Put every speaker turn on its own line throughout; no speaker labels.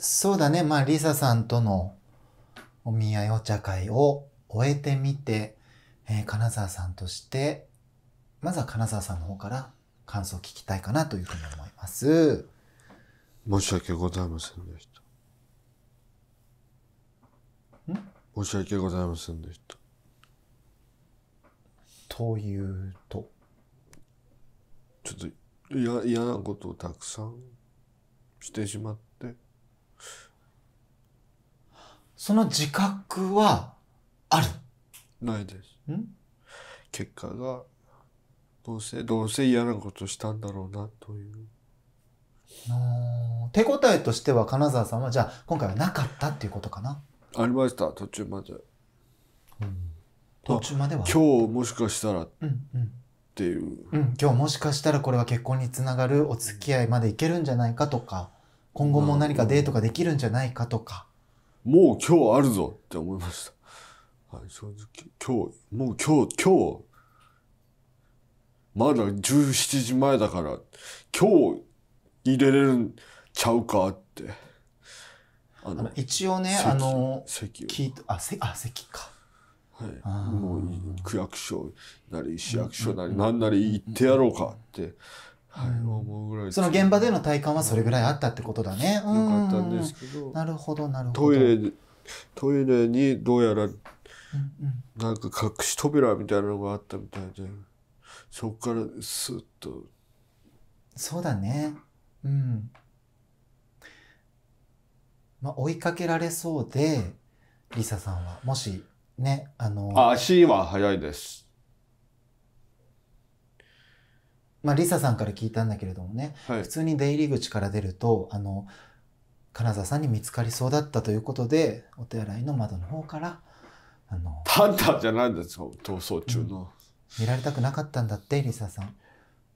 そうだね。まあ、リサさんとのお見合いお茶会を終えてみて、えー、金沢さんとして、まずは金沢さんの方から感想を聞きたいかなというふうに思
います。申し訳ございませんでした。ん申し訳ございませんでした。というとちょっと嫌なことをたくさんしてしまって。
その自覚はあ
るないですん結果がどうせどうせ嫌なことしたんだろうなという
手応えとしては金沢さんはじゃあ今回はなかったっていうことかな
ありました途中まで途中までは今日もしかしたらっうんうんていう
うん、今日もしかしたらこれは結婚につながるお付き合いまでいけるんじゃないかとか
今後も何かデートができるんじゃ
ないかとか
もう今日あるぞって思いました。はい、正直、今日、もう今日、今日、まだ17時前だから、今日入れれるんちゃうかって。あの、一応ね、あの、席聞いた、あ、席、あ、席か。はい。もう、区役所なり、市役所なり、なんなり行ってやろうかってはい、思うぐらいその現場
での体感はそれぐらいあったってこ
とだね。よかったんですけ
どなるほどなるほどトイ
レトイレにどうやら、なんか隠し扉みたいなのがあったみたいでそこからスッと
そうだねうん、まあ、追いかけられそうで、
リサさんはもしねあの足は速いです
まあ、リサさんから聞いたんだけれどもね、はい、普通に出入り口から出るとあの金沢さんに見つかりそうだったということでお手洗いの窓の方から
あのパンダじゃないんですよ逃走中の、うん、
見られたくなかったんだってリサさん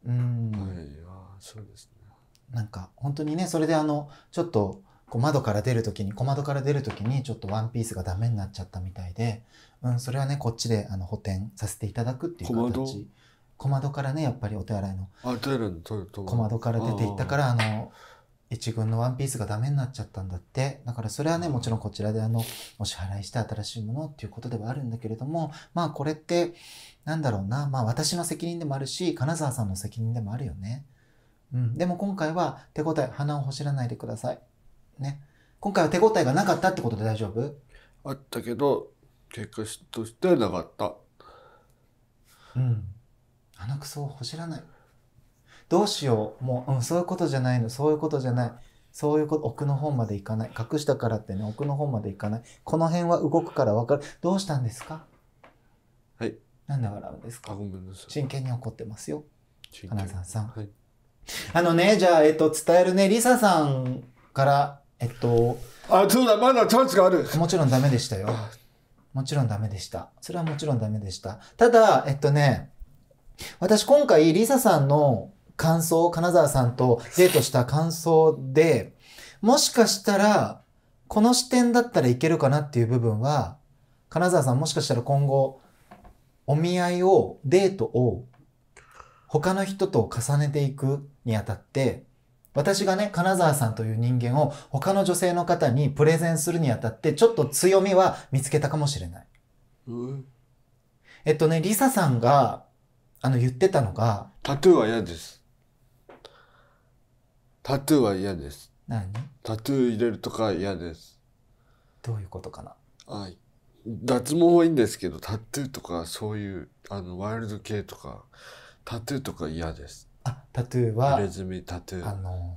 うんはいあそうですねなんか本当にねそれであのちょっとこう窓から出る時に小窓から出る時にちょっとワンピースがダメになっちゃったみたいで、うん、それはねこっちであの補填させていただくっていう形小窓からねやっぱりお手洗いの
小窓から出ていったからあ
の一軍のワンピースがダメになっちゃったんだってだからそれはねもちろんこちらであのお支払いして新しいものっていうことではあるんだけれどもまあこれってなんだろうなまあ私の責任でもあるし金沢さんの責任でもあるよね。うん、でも今回は手応え鼻をほしらないでください。ね。今回は手応えがなかったってことで大丈夫
あったけど結果としてはなかった。
うん鼻くそをほじらない。どうしよう。もう、うん、そういうことじゃないの。そういうことじゃない。そういうこと、奥の方まで行かない。隠したからってね、奥の方まで行かない。この辺は動くから分かる。どうしたんですかはい。なんで笑うんですか真剣に怒ってますよ。花沢さん。はい、あのね、じゃあ、えっと、伝えるね、リサさんから、えっと。あ、そうだ、まだチャンスがある。もちろんダメでしたよ。もちろんダメでした。それはもちろんダメでした。ただ、えっとね、私今回、リサさんの感想、金沢さんとデートした感想で、もしかしたら、この視点だったらいけるかなっていう部分は、金沢さんもしかしたら今後、お見合いを、デートを、他の人と重ねていくにあたって、私がね、金沢さんという人間を他の女性の方にプレゼンするにあたって、ちょっと強みは見つけたかもしれない。うん、えっとね、リサさんがあの言ってたの
がタトゥーは嫌ですタトゥーは嫌です何タトゥー入れるとか嫌ですどういうことかなはい脱毛はいいんですけどタトゥーとかそういうあのワイルド系とかタトゥーとか嫌です
あタトゥーは入
れみタトゥーあの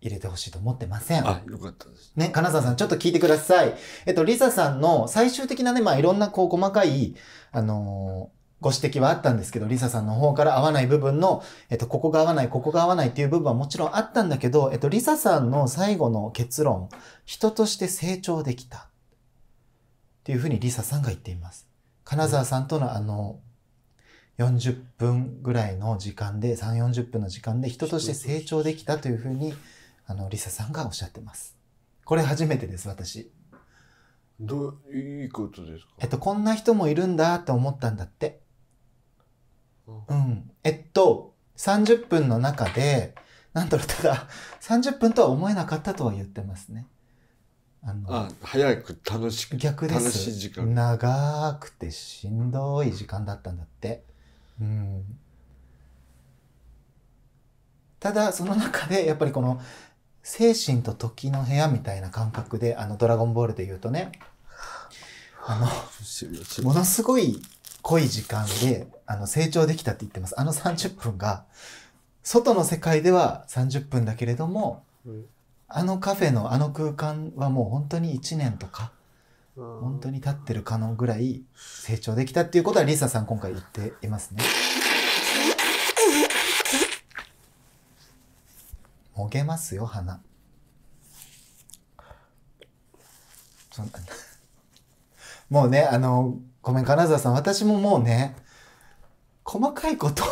入れ
てほしいと思ってません。あ、よかったです。ね、金沢さん、ちょっと聞いてください。えっと、リサさんの最終的なね、まあ、いろんな、こう、細かい、あのご指摘はあったんですけど、リサさんの方から合わない部分の、えっと、ここが合わない、ここが合わないっていう部分はもちろんあったんだけど、えっと、リサさんの最後の結論、人として成長できた。っていうふうにリサさんが言っています。金沢さんとのあの、40分ぐらいの時間で、3、40分の時間で人として成長できたというふうに、あの、リサさんがおっしゃってます。これ初めてです、私。
どう、いいことですか
えっと、こんな人もいるんだって思ったんだって。うん。えっと、30分の中で、なんだろう、ただ、30 分とは思えなかったとは言ってますね。
あの、あ早く楽しく、逆です楽しい時間。
長くてしんどい時間だったんだって。うん。ただ、その中で、やっぱりこの、精神と時の部屋みたいな感覚で、あの、ドラゴンボールで言うとね、あの、ものすごい濃い時間で、あの、成長できたって言ってます。あの30分が、外の世界では30分だけれども、あのカフェのあの空間はもう本当に1年とか、本当に立ってるかのぐらい成長できたっていうことはリサさん今回言っていますね。もげますよ、花。もうね、あの、ごめん、金沢さん、私ももうね、細かいことを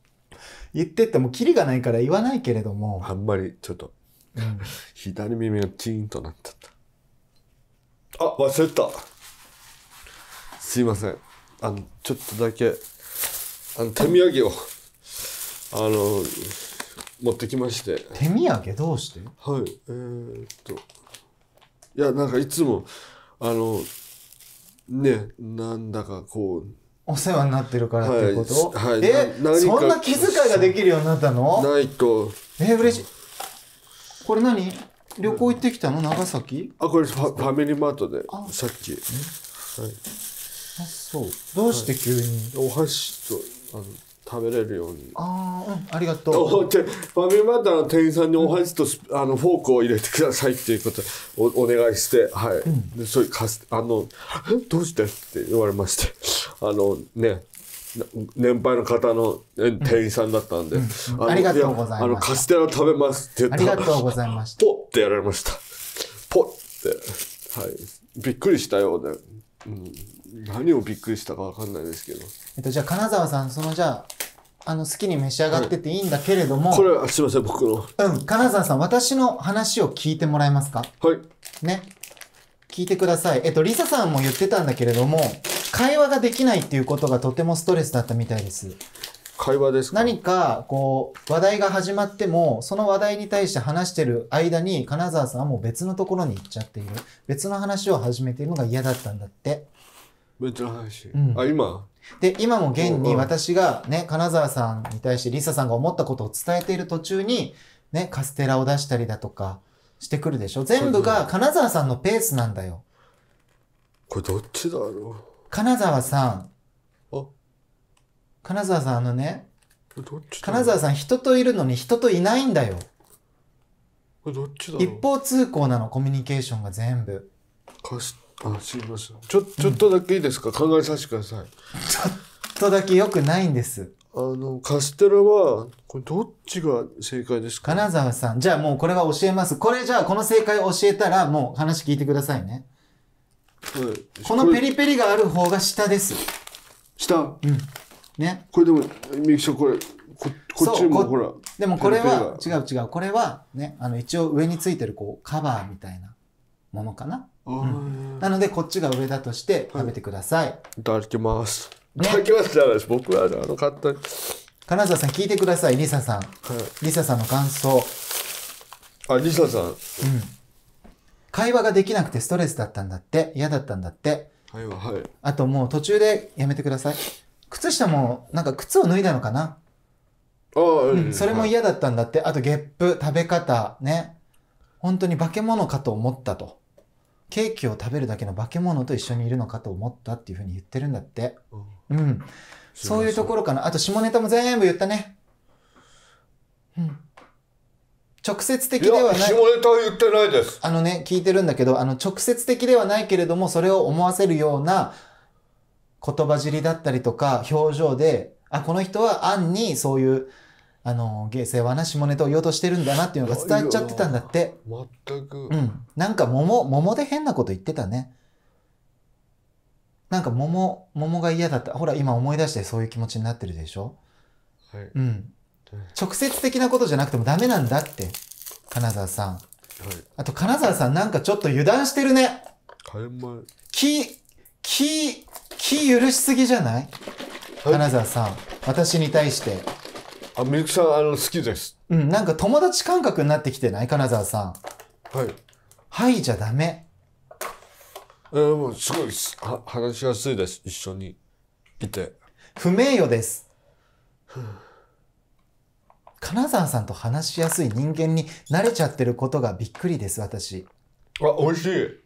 言ってっても、キリがないから言わないけれども。あんまり、ちょっと、左耳がチーンとなっちゃった。あ、忘れた。すいません。あの、ちょっとだけ、あの、手土産を、あの、持ってきまして。
手土産どう
してはい、えー、っと。いや、なんかいつも、あの、ねなんだかこうお世話になってるからっていうこと、はいはいえそんな気遣いができるようになったのないとえ嬉しい
これ何旅行行ってきたの長崎あこれファファ
ミリーマートであさっき、はい、あそうどうして急にお箸とあの食べれるようにああうんありがとうってファミリーマートの店員さんにお箸と、うん、あのフォークを入れてくださいっていうことおお願いしてはい、うん、でそうかすあの「どうして?」って言われましてあのね年配の方の店員さんだったんで、うんうんうん、ありがとうございますあのカステラ食べますって言ったらありがとうございましたポッてやられましたポッてはいびっくりしたようで、うん何をびっくりしたかわかんないですけど。
えっと、じゃあ、金沢さん、そのじゃあ、あの、好きに召し上がってていいんだけれども。これ
は、すいません、僕の。
うん、金沢さん、私の話を聞いてもらえますかはい。ね。聞いてください。えっと、リサさんも言ってたんだけれども、会話ができないっていうことがとてもストレスだったみたいです。会話ですか何か、こう、話題が始まっても、その話題に対して話してる間に、金沢さんはもう別のところに行っちゃっている。別の話を始めているのが嫌だったんだって。
めっちゃ配し、うん、あ今
で今も現に私がね金沢さんに対してリサさんが思ったことを伝えている途中にねカステラを出したりだとかしてくるでしょ全部が金沢さんのペースなんだよ
これどっちだろう
金沢さんあ金沢さんあのね金沢さん人といるのに人といないんだよ
これどっちだ一方
通行なのコミュニケーションが全部カスあすりませんちょちょっ
とだけいいですか、うん、考えさせてくださいちょ
っとだけよくないんですあのカステラはこれどっちが正解ですか金沢さんじゃあもうこれは教えますこれじゃあこの正解教えたらもう話聞いてくださいね、
はい、このペリペリがある方が下です下うんねこれでもみきさんこれここっちもほらでもこれは
違う違うこれはねあの一応上についてるこうカバーみたいなものかななのでこっちが上だとして食べてください、
いただきますいただきますじゃないです僕はあの簡単に
金沢さん聞いてくださいリサさん、リサさんの感想
あリサさんうん
会話ができなくてストレスだったんだって嫌だったんだってはいはいあともう途中でやめてください靴下もなんか靴を脱いだのかな
あ、うん、そ
れも嫌だったんだって、あとゲップ食べ方ね本当に化け物かと思ったとケーキを食べるだけの化け物と一緒にいるのかと思ったっていうふうに言ってるんだって。うん。そういうところかな。あと下ネタも全部言ったね。うん。直接的ではない。い下ネタは言ってないです。あのね、聞いてるんだけど、あの、直接的ではないけれども、それを思わせるような言葉尻だったりとか、表情で、あ、この人は暗にそういう、あの芸性はな下ネタを言おうとしてるんだなっていうのが伝えちゃってたんだって
全くうん
なんか桃桃で変なこと言ってたねなんか桃桃が嫌だったほら今思い出してそういう気持ちになってるでしょ、はい、うん直接的なことじゃなくてもダメなんだって金沢さん、はい、あと金沢さんなんかちょっと油断してるね気気気許しすぎじゃない、はい、金沢さん私に対して
あみゆさんあの好きです
うんなんか友達感覚になってきてない金沢さんはいはいじゃダメ
えー、もうすごいは話しやすいです一緒にいて不名誉です
金沢さんと話しやすい人間に慣れちゃってることがびっくりです私
あ美味しい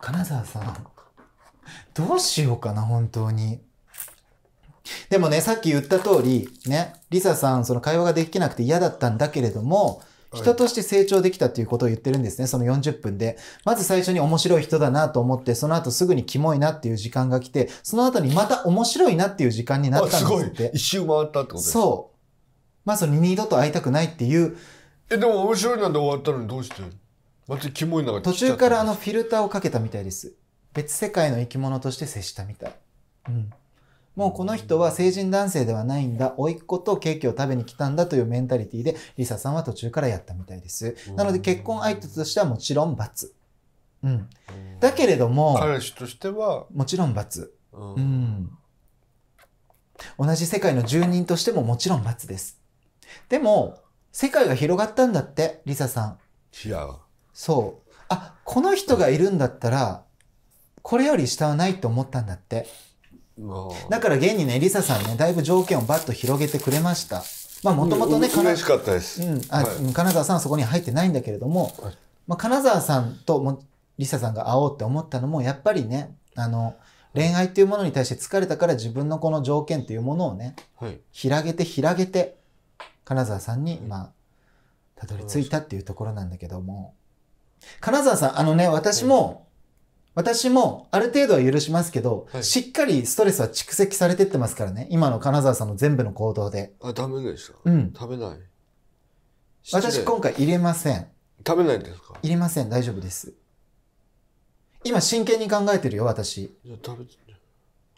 金沢さんどうしようかな本当にでもね、さっき言った通り、ね、リサさん、その会話ができなくて嫌だったんだけれども、人として成長できたということを言ってるんですね、その40分で。まず最初に面白い人だなと思って、その後すぐにキモいなっていう時間が来て、その後にまた面白いなっていう時間になったんですって。
すごい。一周回ったってこと
そう。まあ二度と会いたくないっていう。え、でも面白いなんで終わったのにどうしてまたキモいなが途中からあのフィルターをかけたみたいです。別世界の生き物として接したみたい。うん。もうこの人は成人男性ではないんだ、甥っ子とケーキを食べに来たんだというメンタリティで、リサさんは途中からやったみたいです。なので結婚相手としてはもちろん罰。うん。だけれども、彼
氏としては、
もちろん罰。うん、同じ世界の住人としてももちろん罰です。でも、世界が広がったんだって、リサさん。違う。そう。あ、この人がいるんだったら、これより下はないと思ったんだって。だから現にねリサさんねだいぶ条件をバッと広げてくれましたまあもともとね、金
しかったです、
あ、金沢さんはそこに入ってないんだけれども、はい、まあ、金沢さんともリささんが会おうって思ったのもやっぱりねあの恋愛っていうものに対して疲れたから自分のこの条件というものをね、はい、広げて広げて金沢さんにまあたどり着いたっていうところなんだけども金沢さんあのね私も私もある程度は許しますけど、はいしっかりストレスは蓄積されてってますからね。今の金沢さんの全部の行動で。
あ、ダメでした。うん。食べない。私今
回入れません。食べないんですか入れません。大丈夫です。今真剣に考えてるよ、私。
じゃあ食べて、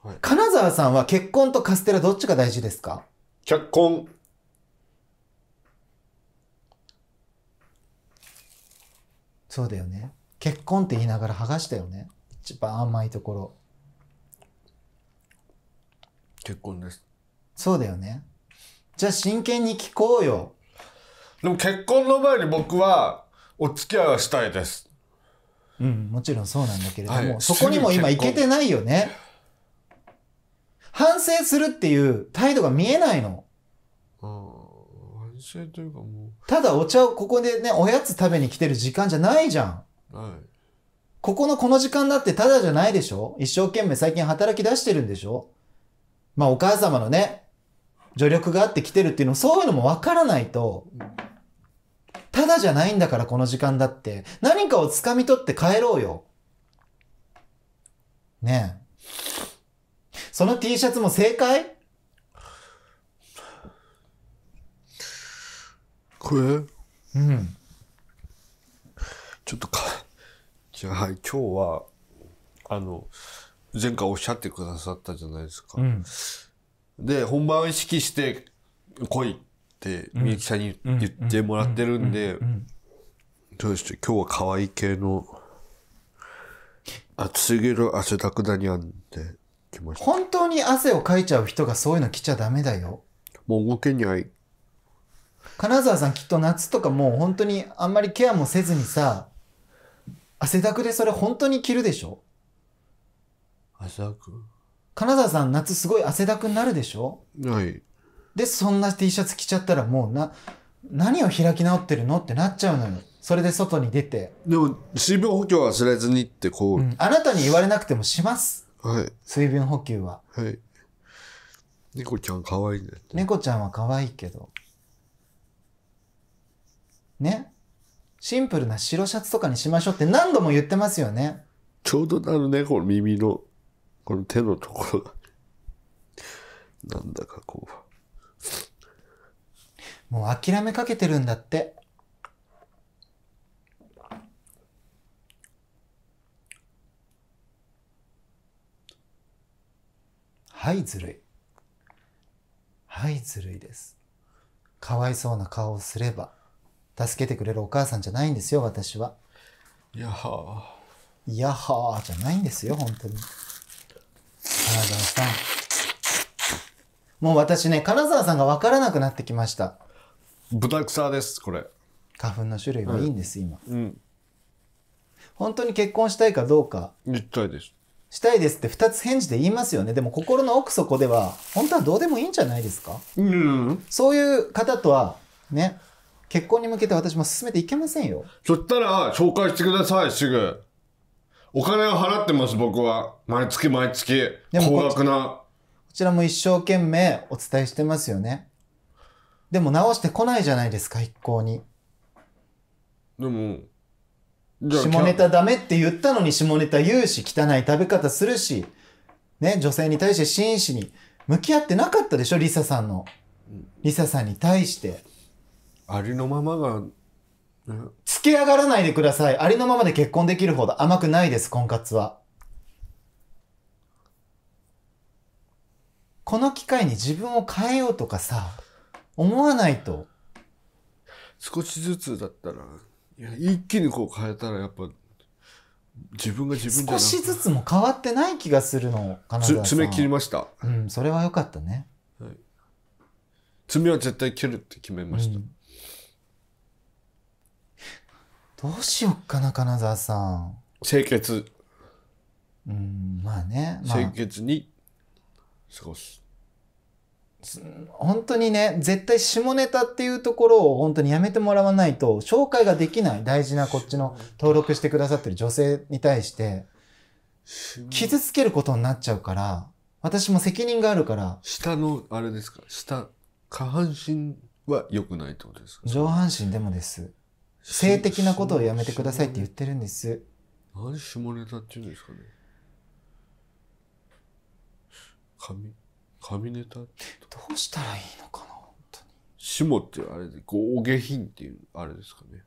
はい。
金沢さんは結婚とカステラどっちが大事ですか
結婚。
そうだよね。結婚って言いながら剥がしたよね一番甘いところ
結婚ですそうだよねじゃあ真剣に聞こうよでも結婚の前に僕はお付き合いはしたいですうん
もちろんそうなんだけれども、はい、そこにも今いけてないよね反省するっていう態度が見えないのうん
反省というかもう
ただお茶をここでねおやつ食べに来てる時間じゃないじゃんはい、ここのこの時間だってただじゃないでしょ一生懸命最近働き出してるんでしょまあお母様のね、助力があって来てるっていうの、そういうのもわからないと、ただじゃないんだからこの時間だって、何かを掴み取って帰ろうよ。ねえ。その T シャツも正解
これうん。ちょっとか、じゃあ、はい、今日は、あの、前回おっしゃってくださったじゃないですか。うん、で、本番を意識して来いってみゆきさんに言ってもらってるんで、どうして今日は可愛い系の、暑すぎる汗だくだにゃんって来まし
た。本当に汗をかいちゃう人がそういうの来ちゃダメだよ。
もう動けにゃい。
金沢さんきっと夏とかもう本当にあんまりケアもせずにさ、汗だくでそれ本当に着るでしょ
汗だく
金沢さん夏すごい汗だくになるでしょはいでそんな T シャツ着ちゃったらもうな何を開き直ってるのってなっちゃうのよそれで外に出て
でも水分補給は忘れずにってこう、うん
あなたに言われなくてもしますはい水分補給は
はい猫ちゃん可愛いね
猫ちゃんは可愛いけどねシンプルな白シャツとかにしましょうって何度も言ってますよ
ね。ちょうどなるね、この耳の、この手のところが。なんだかこ
う。もう諦めかけてるんだって。はい、ずるい。はい、ずるいです。かわいそうな顔をすれば。助けてくれるお母さんじゃないんですよ、私は。いやはー。いやはーじゃないんですよ、本当に。金沢さん。もう私ね、金沢さんが分からなくなってきました。豚草です、これ。花粉の種類もいいんです、うん、今。うん。本当に結婚したいかどうか。したいです。したいですって2つ返事で言いますよね。でも心の奥底では、本当はどうでもいいんじゃないですか
うん。
そういう方とは、ね、結婚に向けて私も進めていけませんよ。
そしたら、紹介してください、すぐ。お金を払ってます、僕は。毎月毎月。高額な。こちら
も一生懸命お伝えしてますよね。でも直してこないじゃないですか、一向に。
でも、下ネタ
ダメって言ったのに下ネタ言うし、汚い食べ方するし、ね、女性に対して真摯に向き合ってなかったでしょ、リサさんの。リサさんに対して。ありのままが、つけ上がらないでください。ありのままで結婚できるほど甘くないです、婚活は。
この機会に自分を変えようとかさ、思わないと。少しずつだったら、いや一気にこう変えたらやっぱ、自分が自分じゃな少し
ずつも変わってない気がするのかな爪切りま
したうんそれ
は良かったね、
はい、爪は絶対切るって決めました、うん、
どうしよっかな、金沢さん。清潔。うん、まあね。まあ、清
潔に過ごす。
本当にね、絶対下ネタっていうところを本当にやめてもらわないと、紹介ができない。大事なこっちの登録してくださってる女性に対して、傷つけることになっちゃうから、私も責任があるか
ら。下の、あれですか下、下半身は良くないってことですか
上半身でもです。性的なことをやめてくださいって言ってるんです
何下ネタっていうんですかね紙、紙ネタどうしたらいいのかな本当に下ってあれでこお下品っていうあれですかね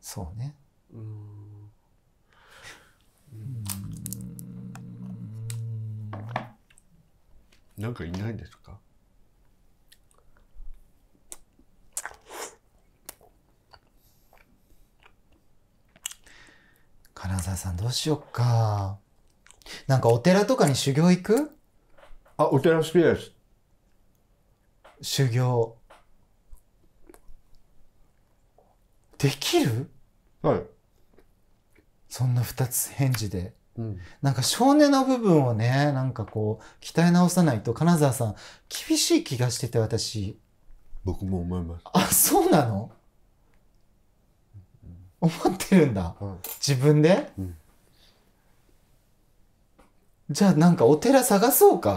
そうねうんうんなんかいないんですか
金沢さんどうしよっか。なんかお寺とかに修行
行くあ、お寺好きです。修行。できるはい。
そんな二つ返事で。うん、なんか少年の部分をね、なんかこう、鍛え直さないと、金沢さん、厳しい気がしてて、私。僕も思います。あ、そうなの思ってるんだ、うん、自分で、うん、じゃあなんかお寺探そうか、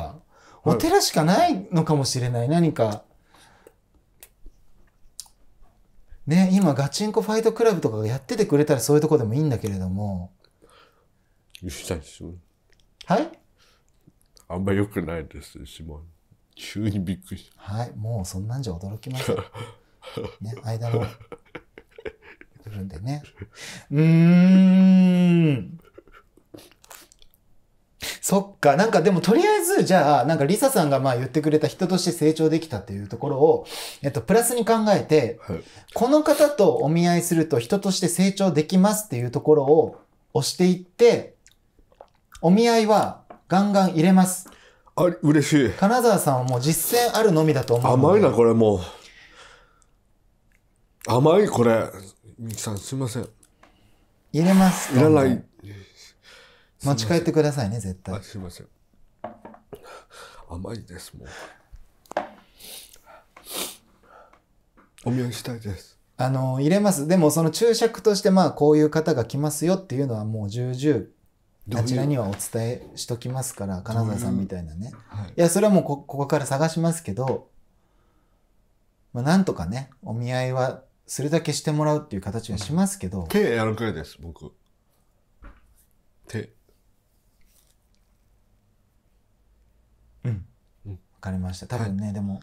はい、お寺しかないのかもしれない何かね今ガチンコファイトクラブとかがやっててくれたらそういうとこでもいいんだけれども
はいあんまよくないです紋急にびっくり
はいもうそんなんじゃ驚きまた。ね間のするんでね。うーん。そっか。なんかでもとりあえず、じゃあ、なんかリサさんがまあ言ってくれた人として成長できたっていうところを、えっと、プラスに考えて、はい、この方とお見合いすると人として成長できますっていうところを押していって、お見合いはガンガン入れ
ます。あれ、嬉しい。金沢さんはもう実践あるのみだと思う。甘いな、これもう。甘い、これ。みきさんすいません
入れますいらない持ち帰ってくださいね絶対すいません
甘いですもうお見合いしたいです
あの入れますでもその注釈としてまあこういう方が来ますよっていうのはもう重々あちらにはお伝えしときますから金沢さんみた
いなね、はい、
いやそれはもうここから探しますけど、まあ、なんとかねお見合いはするだけしてもらうっていう形はしますけど。
手やるくらいです、僕。手。うん。わ、うん、
かりました。多分ね、はい、でも、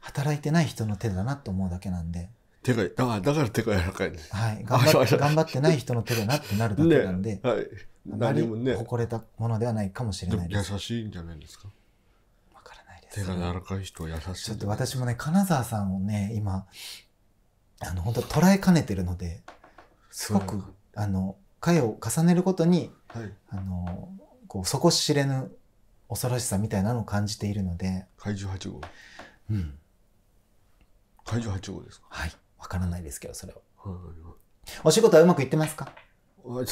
働いてない人の手だなと思うだけなんで。
手が、あだから手が柔らかいです。はい。頑張っ頑張ってな
い人の手だなってなるだけなんで、ね、はい。何もね。誇れたものではないかもしれないです。優しいん
じゃないですかわからないです、手が柔らかい人は優しい。ちょっと私も
ね、金沢さんをね、今、あの本当捉えかねてるのですごくあの回を重ねるごとに、はい、あのこう底知れぬ恐ろしさみたいなのを感じているので怪獣8号うん怪獣8号ですかはいわからないですけどそれは、はい、お仕事はうまくいってますかはい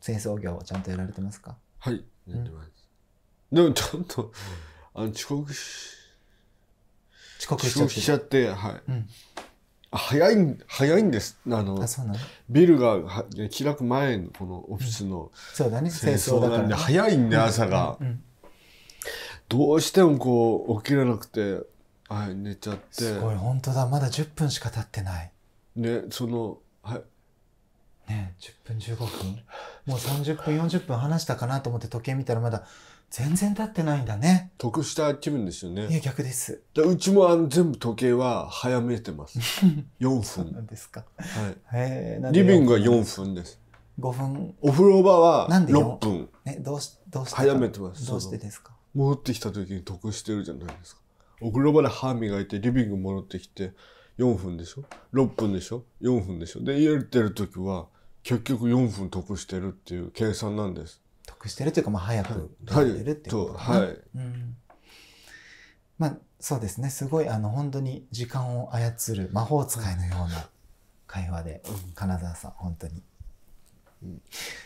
清掃業はちゃんとやられてますか
はいやってます、うん、でもちゃんとあの遅刻し遅刻しちゃってはい、うん、早い早いんですあのビルが開く前のこのオフィスの、
そうだね清掃なんで早いんで朝が、
どうしてもこう起きれなくて、はい、寝ちゃってすごい
本当だまだ10分しか経ってない
ねそのはい
ね10分15分もう30分40分話したかなと思って時計見たらまだ全然経ってないんだね。
得した気分ですよね。いや、逆です。でうちもあの全部時計は早めてます。4 分。なんですか。はい。えリビングは4分です。5分。お風呂場は6分。ね、どうし、どうして早めてます。どうしてですか戻ってきた時に得してるじゃないですか。お風呂場で歯磨いて、リビング戻ってきて、4分でしょ ?6 分でしょ ?4 分でしょで、家出る時は、結局4分得してるっていう計算なんです。してるというか、まあ、早く取れてるっていうことかはいはいう
ん、まあそうですねすごいあの本当に時間を操る魔法使いのような会話で、金沢さん本当に。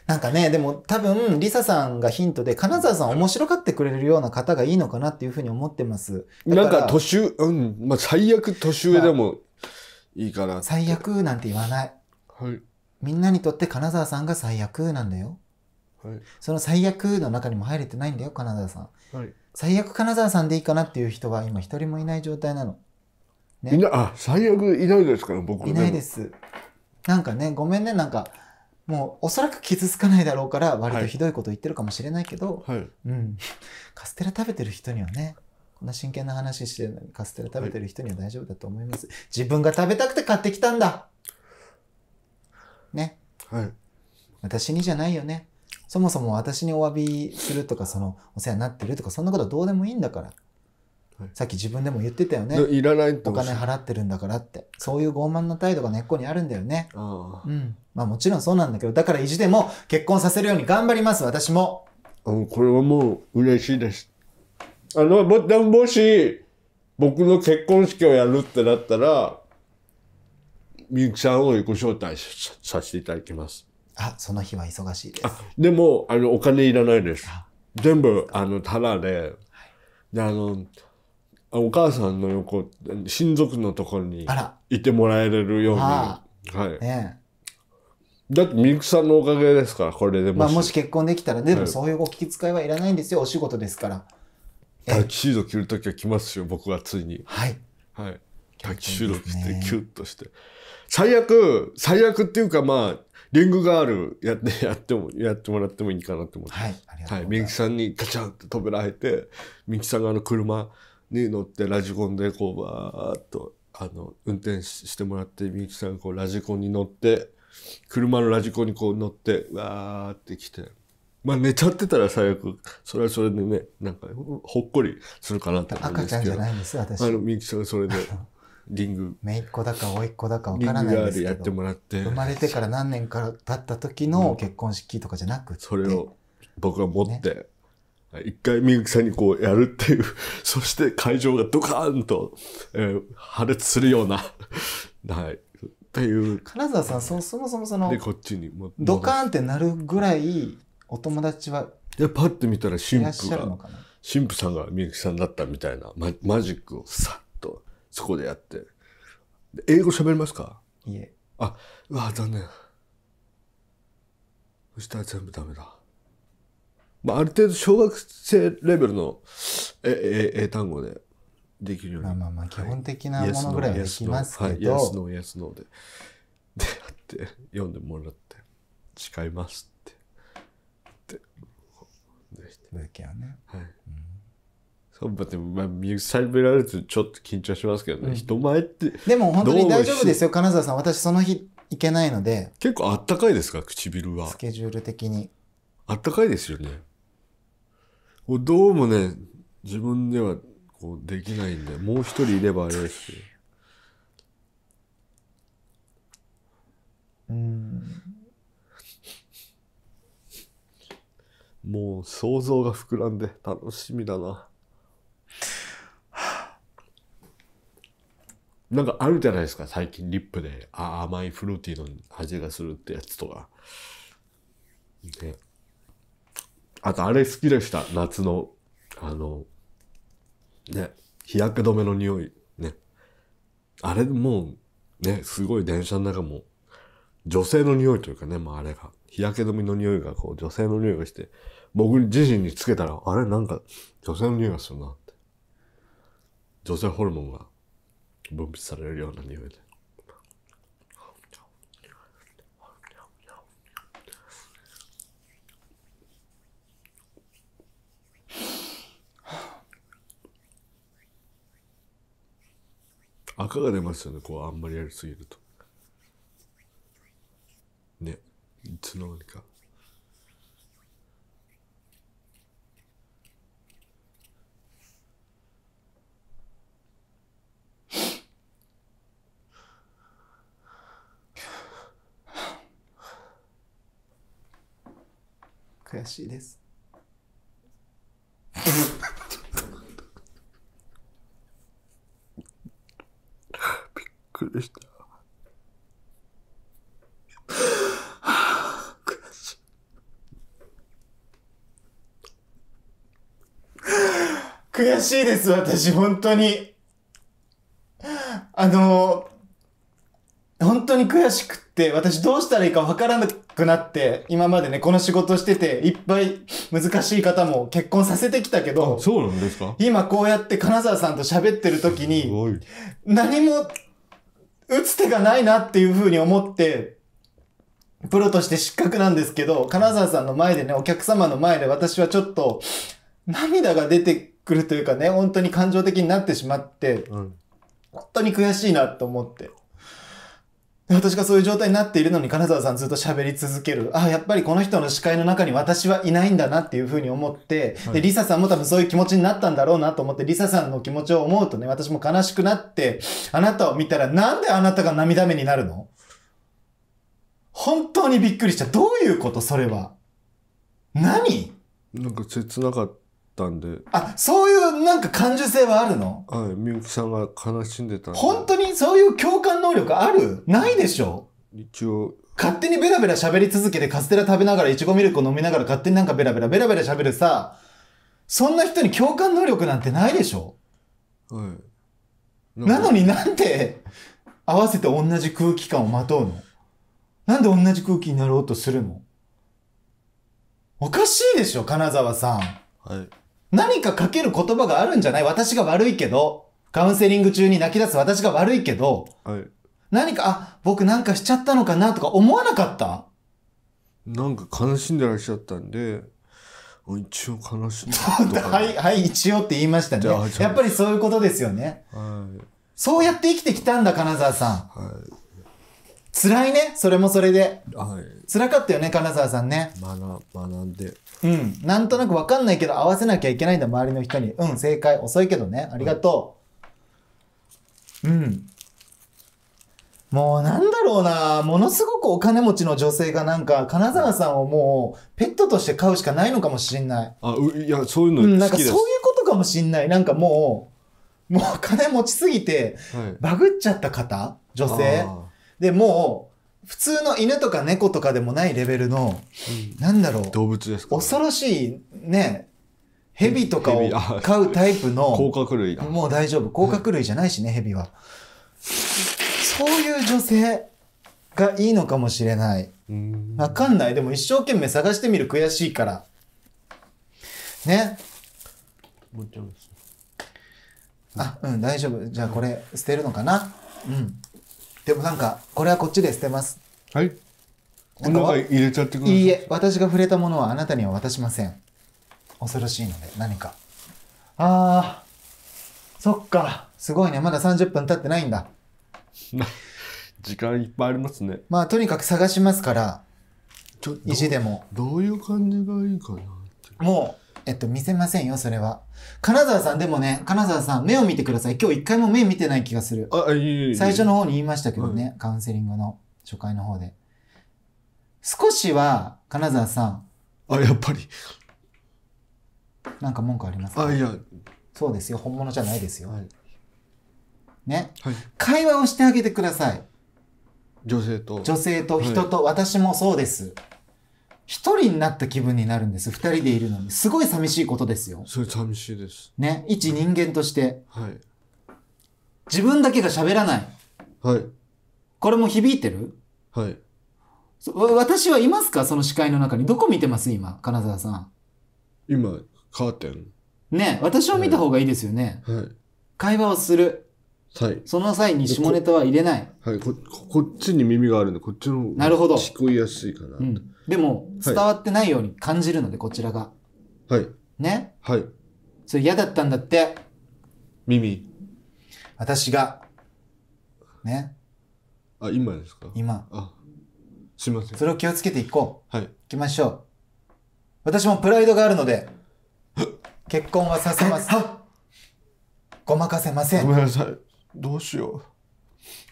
なんかねでも多分リサさんがヒントで金沢さん面白がってくれるような方がいいのかなっていうふうに思ってますなんか年
上うんまあ最悪年上でもいいかな、最
悪なんて言わない、はい、みんなにとって金沢さんが最悪なんだよはい、その最悪の中にも入れてないんだよ金沢さん、はい、最悪金沢さんでいいかなっていう人は今一人もいない状態なの、ね、いなあ最悪いないですから僕いないですなんかねごめんねなんかもうおそらく傷つかないだろうから割とひどいこと言ってるかもしれないけど、はい、うん、カステラ食べてる人にはねこんな真剣な話してるのにカステラ食べてる人には大丈夫だと思います、はい、自分が食べたくて買ってきたんだね、はい、私にじゃないよねそもそも私にお詫びするとかそのお世話になってるとかそんなことはどうでもいいんだから、はい、さっき自分でも言ってたよねい
らないお金
払ってるんだからってそういう傲慢な態度が根っこにあるんだよねうんまあもちろんそうなんだけどだから意地でも結婚させるように頑張ります私もこれはもう嬉
しいですあのもでももし僕の結婚式をやるってなったらみゆきさんをご招待させていただきます
あその日は忙しいです
でもあのお金いらないです全部あのタラで,、であのお母さんの横親族のところにいてもらえるようにはい、ね、だってミクさんのおかげですからこれでもまあ、もし結婚
できたらでもそういうお気遣いはいらないんですよお仕事
ですからタキシード着る時は来ますよ僕はついにはい、はい、タキシード着てキュッとして、最悪最悪っていうかまあリングガールやって やってもやってもらってもいいかなと思ってはいはいみゆきさんにガチャンとめられてみゆきさんがあの車に乗ってラジコンでこうバーっとあの運転してもらってみゆきさんがこうラジコンに乗って車のラジコンにこう乗ってわーって来てまあ寝ちゃってたら最悪それはそれでねなんかほっこりするかなと思うんですけど赤ちゃんじゃないんです私あのみゆきさんがそれで リング。姪っ子だか甥っ
子だかわからないですけど。やって
もらって。生ま
れてから何年か経った時の結婚式とかじゃなく
て。それを僕は持って、ね一回みゆきさんにこうやるっていう、そして会場がドカーンと、えー、破裂するような、はい。っていう。
金沢さん、そそもそもその、で、
こっちにも
ドカーンってなるぐらい、お友達は。
いや、パッて見たら神父が、神父さんがみゆきさんだったみたいなマ、マジックをさ、そこでやって英語喋りますかいえあうわ残念そしたら全部ダメだまあ、ある程度小学生レベルの英単語でできるようにまあまあまあ基本的なものぐらいはできますけど、はい、イエスノーイエスノーででやって読んでもらって誓いますってってでたね、はい、うん待っも、まあ、ミューられるとちょっと緊張しますけどね、うん、人前って。でも本当に大丈夫です
よ、金沢さん。私その日行けないので。
結構あったかいですか、唇は。スケジュール的に。あったかいですよね。どうもね、自分ではこうできないんで、もう一人いればあれですし。うん。もう想像が膨らんで楽しみだな。なんかあるじゃないですか、最近リップで。あ甘いフルーティーの味がするってやつとか。ね。あと、あれ好きでした。夏の、あの、ね、日焼け止めの匂い。ね。あれもう、ね、すごい電車の中も、女性の匂いというかね、もうあれが。日焼け止めの匂いが、こう、女性の匂いがして、僕自身につけたら、あれなんか、女性の匂いがするなって。女性ホルモンが分泌されるような匂いで。赤が出ますよね、こうあんまりやりすぎると。ね、いつの間にか。
悔しいですびっ
くりした悔
しい悔しいです私本当にあの本当に悔しくって私どうしたらいいかわからなくくなって今までねこの仕事してていっぱい難しい方も結婚させてきたけどそうなんですか今こうやって金沢さんと喋ってる時に何も打つ手がないなっていうふうに思ってプロとして失格なんですけど金沢さんの前でねお客様の前で私はちょっと涙が出てくるというかね本当に感情的になってしまって、本当に悔しいなと思って。私がそういう状態になっているのに金沢さんずっと喋り続ける。あ、やっぱりこの人の視界の中に私はいないんだなっていうふうに思って、はい、で、リサさんも多分そういう気持ちになったんだろうなと思って、リサさんの気持ちを思うとね、私も悲しくなって、あなたを見たらなんであなたが涙目になるの本当にびっくりした。どういうこ
とそれは。何なんか切なかったんで
あそういうなんか感受性はあるの
はいみゆきさんが悲しんでたんで本
当にそういう共感能力あるないでしょ一応勝手にベラベラ喋り続けてカステラ食べながらいちごミルクを飲みながら勝手になんかベラベラベラベラ喋るさそんな人に共感能力なんてないでしょはいなのになんで合わせて同じ空気感をまとうのなんで同じ空気になろうとするのおかしいでしょ金沢さんはい何かかける言葉があるんじゃない私が悪いけど、カウンセリング中に泣き出す私が悪いけど、はい、何か、あ、僕なんかしちゃったのかなとか思わなかった
なんか悲しんでらっしゃったんで、一応悲しんで はい、は
い、一応って言いまし
たね。やっ
ぱりそういうことですよね。はい、そうやって生きてきたんだ、金沢さん。はい辛いね、それもそれで。はい、辛かったよね、金沢さんね。
学学んで。
うん、なんとなくわかんないけど合わせなきゃいけないんだ、周りの人に。うん、正解。遅いけどね。ありがとう。はい、うん。もうなんだろうな、ものすごくお金持ちの女性がなんか、金沢さんをもう、ペットとして飼うしかないのかもしんない。
あ、う、いや、そういうの好きです、うん、なんかそういう
ことかもしんない。なんかもう、もう金持ちすぎて、バグっちゃった方、はい、女性。で、もう、普通の犬とか猫とかでもないレベルの、なんだろう。動物ですか、恐ろしい、ね、蛇とかを飼うタイプの、甲殻類だ。もう大丈夫。甲殻類じゃないしね、蛇は。そういう女性がいいのかもしれない。わかんない。でも一生懸命探してみる悔しいから。ね。あ、うん、大丈夫。じゃあこれ捨てるのかなうん。でもなんか、これはこっちで捨てます。はい。お腹入
れちゃってください。いい
え、私が触れたものはあなたには渡しません。恐ろしいので、何か。あー、そっか。すごいね。まだ30分経ってないんだ。
時間いっぱいありますね。
まあ、とにかく探しますから、ちょ意地でも。どういう感じがいいかなもうえっと、見せませんよ、それは。金沢さん、でもね、金沢さん、目を見てください。今日一回も目見てない気がする。あ、いい最初の方に言いましたけどね、カウンセリングの初回の方で。少しは、金沢さん、あ、やっぱり。なんか文句ありますかあ、いや、そうですよ、本物じゃないですよ。はいね、はい会話をしてあげてください。
女性と。女性と人
と、私もそうです。一人になった気分になるんです。二人でいるのに。すごい寂しいことですよ。それ
寂しいです。
ね。一人間として。はい。自分だけが喋らない。はい。これも響いてるはい。私はいますかその視界の中に。どこ見てます今、金沢さん。今、カーテン。ね私を見た方がいいですよね。はい。はい、会話をする。はい。その際に下ネタは入れない。
はいこ。こっちに耳があるんで、こっちのなるほど聞こえやすいかな、うん、でも、伝わっ
てないように感じるので、こちらが。はい。ねはい。それ嫌だったんだって。耳。私が。
ね。あ、今ですか今。あ、
すいません。それを気をつけていこう。はい。行きましょう。私もプライドがあるので、結婚はさせます。ごまかせません。ごめんなさい。
どうしよう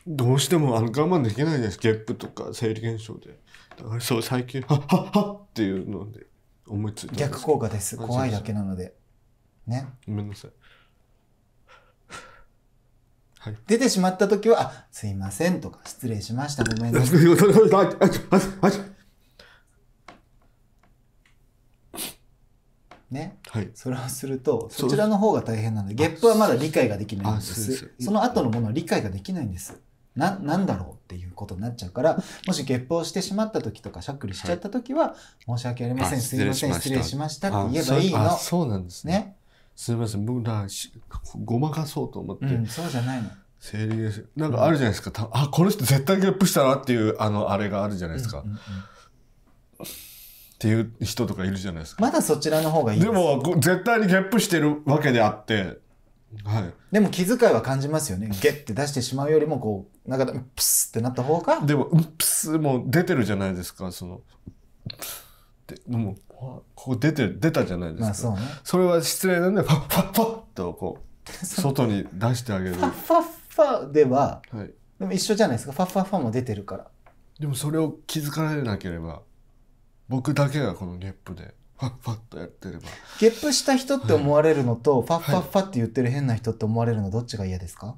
どうしてもあの我慢できないですゲップとか生理現象でだからそう最近はっはっはっていうので思いついた逆効果です怖いだけなので
ねごめんなさい、はい、出てしまった時は「あすいません」とか「失礼しましたごめんなさい」ね、はい、それをするとそちらの方が大変なのでゲップはまだ理解ができないんですその後のものは理解ができないんですななんだろうっていうことになっちゃうからもしゲップをしてしまった時とかしゃっくりしちゃった時は、はい、申し訳ありませんすいません失礼しましたって言えばいいのそうなんですね、ね、
すいません僕ら、ごまかそうと思って、うん、そうじゃないの生理なんかあるじゃないですか、うん、あこの人絶対ゲップしたなっていうあのあれがあるじゃないですか、うんうんうんっていう人とかいるじゃないですか。まだそちらの方がいいででも、絶対にゲップ
してるわけであっ
て、はい。
でも気遣いは感じますよね。ゲッて出してしまうよ
りも、こう、なんか、プスってなった方が。でも、プスも出てるじゃないですか、その、で、でも、ここ出て、出たじゃないですか。まあそうね。それは失礼なんで、ファッファッファッとこう、外に出してあげる。ファッファッファでは、はい。でも一緒じゃないですか。ファッファッファも出てるから。でもそれを気づかれなければ。僕だけがこのゲップでファッファッとやってればゲップした人って思われるのと、ファッファッフ
ァって言ってる変な人って思われるのどっちが嫌ですか、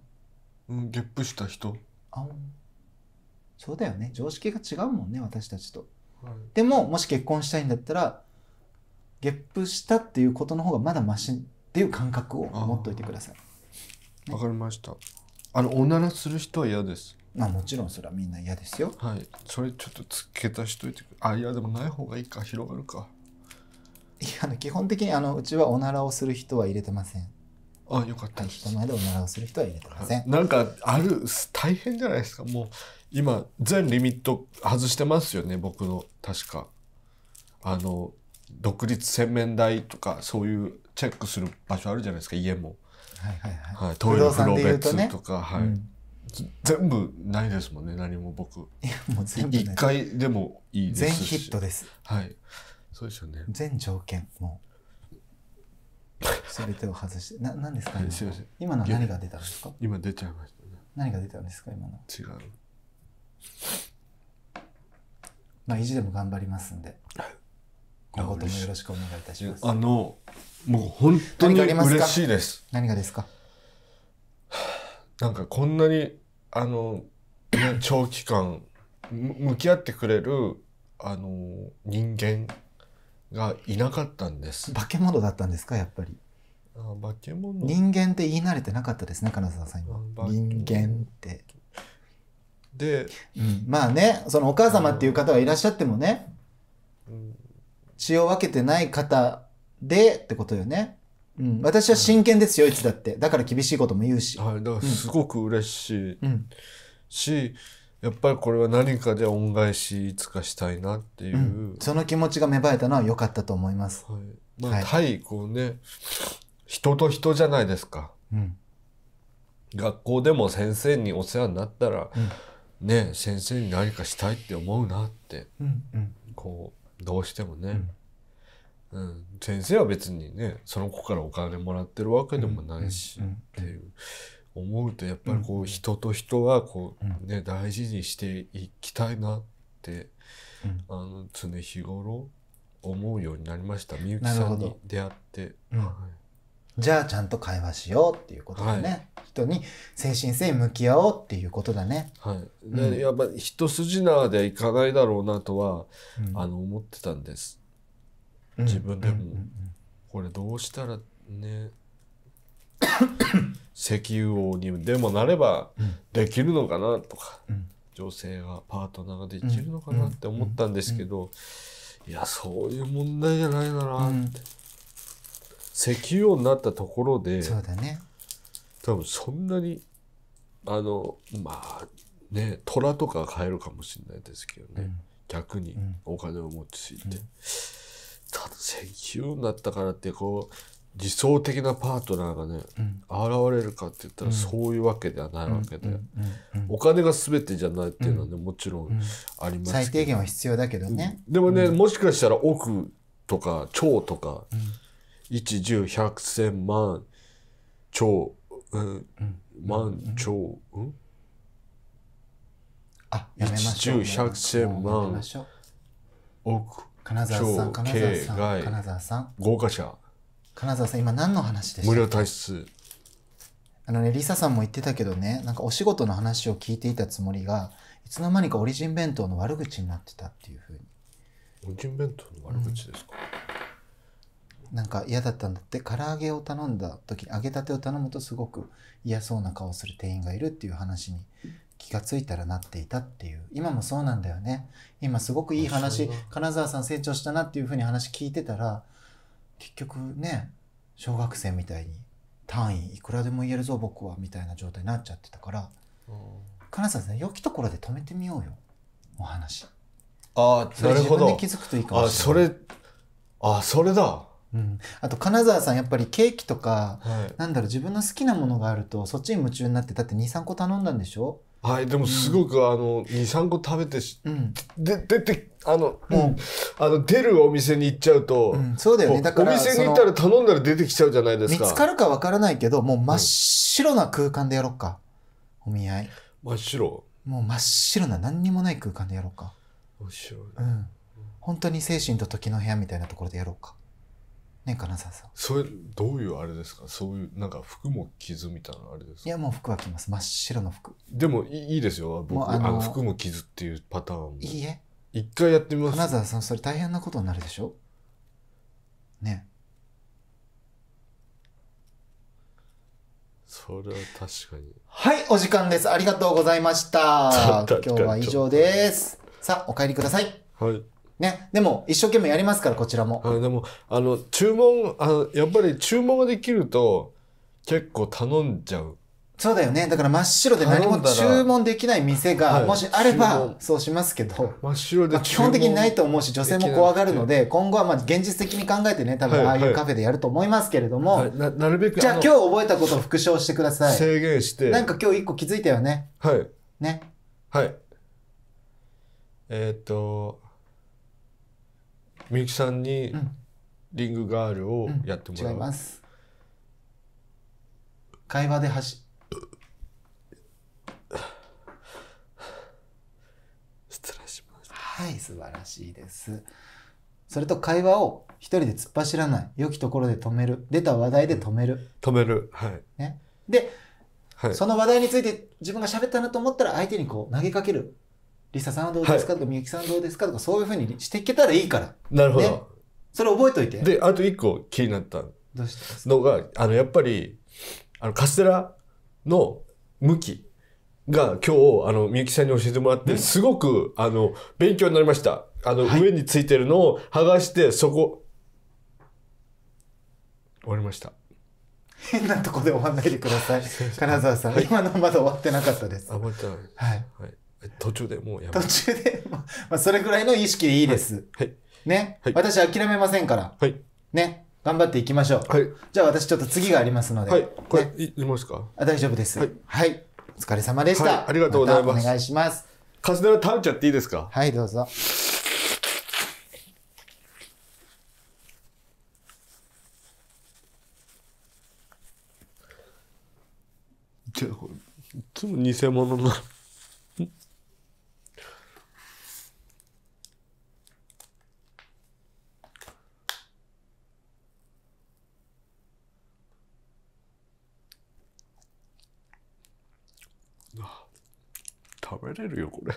うん、ゲップした人
あそうだよね常識が違うもんね私たちと、はい、でももし結婚したいんだったらゲップしたっていうことの方がまだマシっていう感覚を持っといてくださいわ、ね、かりました
あのおならする人は嫌ですまあもちろんそれはみんな嫌ですよはいそれちょっと付け足しといてあいやでもない方がいいか広がるか
いやあの基本的にあのうちはおならをする人は入れてませんあよかった、はい、人前でおならをする人は入れてません、はい、
なんかある大変じゃないですかもう今全リミット外してますよね僕の確かあの独立洗面台とかそういうチェックする場所あるじゃないですか家も、はいはいはい、はい、トイレ風呂別とか、はい、うん全部ないですもんね何も僕いやもう全部一回でもいいです全ヒットですはいそうですよね全条件も
う全てを外してな何ですか今今の何が出たんですか今出ちゃいましたね何が出たんですか今の違うまあ意地でも頑張り
ますんで今後ともよろしくお願いいたしますあのもう本当に嬉しいです何がですか なんかこんなにあの、ね、長期間向き合ってくれるあの人間がいなかったんです化け物だったんですかやっぱりあ化け物人
間って言い慣れてなかったですね金沢さん今人間って
で、うん、まあね
そのお母様っていう方がいらっしゃってもね、血を分けてない方でってことよねうん、私は真剣ですよ、いつだって。だから厳しいことも言うし。はい、だからすご
く嬉しい、うん、し、やっぱりこれは何かで恩返しいつかしたいなっていう、うん、
その気持ちが芽生えたのは良かったと思います。はい。
まあ、はい、対こうね、人と人じゃないですか。うん、学校でも先生にお世話になったら、うん、ね、先生に何かしたいって思うなって、うんうん、こう、どうしてもね。うん、先生は別にねその子からお金もらってるわけでもないしっていう思うとやっぱりこう人と人はこうね大事にしていきたいなってあの常日頃思うようになりましたみゆきさんに出会って、うんは
い。じゃあちゃんと会話しようっていうことだね、はい、人に精神性向き合おうっていうことだね。
はい、うん、やっぱ一筋縄でいかないだろうなとは、うん、あの思ってたんです。自分でも、これどうしたらね 石油王にでもなればできるのかなとか、女性がパートナーができるのかなって思ったんですけど、いやそういう問題じゃないなって、石油王になったところでそうだね多分そんなにあのまあね虎とか買えるかもしれないですけどね、逆にお金を持ちすぎて。ただ石油になったからってこう理想的なパートナーがね、現れるかって言ったらそういうわけではないわけで、お金が全てじゃないっていうのはね、もちろんありますけど最低限は必要だけどね、でもね、もしかしたら億とか兆とか、うん、1 1 0 1 0 0千万兆、うん万兆、うんあやめましょう1 1 0 0千万億金沢さん、金沢さん、金沢さん。豪華者。
金沢さん、今何の話
でした無料体質。
あのね、リサさんも言ってたけどね、なんかお仕事の話を聞いていたつもりが、いつの間にかオリジン弁当の悪口になってたっていうふうに。オリジン弁当の悪口ですか、うん、なんか嫌だったんだって、唐揚げを頼んだ時揚げたてを頼むとすごく嫌そうな顔する店員がいるっていう話に気がついたらなっていたっていう今もそうなんだよね今すごくいい話金沢さん成長したなっていうふうに話聞いてたら結局ね小学生みたいに単位いくらでも言えるぞ僕はみたいな状態になっちゃってたから、うん、金沢さん良きところで止めてみようよお話
ああなるほど自分で気
づくといいかもしれないあそれあそれだうん、あと金沢さんやっぱりケーキとか、はい、なんだろう自分の好きなものがあるとそっちに夢中になってだって23個頼んだんでしょ
はい、でもすごく、うん、あの23個食べてし、うん、で出てあの、うん、あの出るお店に行っちゃうと、うん、そうだよねだからお店に行ったら頼んだら出てきちゃうじゃないですか見つかる
かわからないけどもう真っ白な空間でやろうか、お見合い真っ白もう真っ白な何にもない空間でやろうか面白い。うん、本当に精神と時の部屋みたいなところでやろうかね金沢さ
んそれどういうあれですかそういうなんか服も傷みたいなあれですかいやもう服は着ます真っ白の服でもいいですよ僕あの服も傷っていうパターンもいいえ一回やってみます金沢さ
んそれ大変なことになるでしょ
ねそれは確かに
はいお時間ですありがとうございました 今日は以上ですさあお帰りくださいはいね、でも一生懸命やりますからこちらも、でもあの注文あやっぱり注文ができると結構頼んじゃうそうだよねだから真っ白で何も注文できない店がもしあればそうしますけど、はい、真っ白で、基本的にないと思うし女性も怖がるので今後はまあ現実的に考えてね多分ああいうカフェでやると思いますけれども、はいはい、ななるべくじゃあ今日覚えたことを復唱してください制限してなんか今日一個気づいたよねはい
ねはいえっ、とみゆきさんにリングガールをやってもらう、うんうん、違います会話ではし
失礼しましはい素晴らしいですそれと会話を一人で突っ走らない良きところで止める出た話題で止める、うん、
止めるはい、ね、で、はい、その
話題について自分が喋ったなと思ったら相手にこう投げかけるリサさんはどうですかとか、みゆきさんどうですかとか、そういうふうにしていけた
らいいから。なるほど。ね、それ覚えといて。で、あと一個気になったのが、あの、やっぱり、あの、カステラの向きが今日、あの、みゆきさんに教えてもらって、すごく、あの、勉強になりました。あの、はい、上についてるのを剥がして、そこ、終わりました。変なとこで終わんないでください。金沢さん、はい、今のまだ終わってなかったです。はい。
はい途中でもうやめ途中で、まあ、それぐらいの意識でいいです。はいはいね、はい私諦めませんから。はいね、頑張っていきましょう。はいじゃあ私ちょっと次がありますので。はいこれ、ねいいますかあ大丈夫です、はい。はいお疲れ様でした。はいありがとうございますお願いします。カステラ食べちゃっていいですかはい、どうぞ。
じゃあこれいつも偽物な食べれるよこれ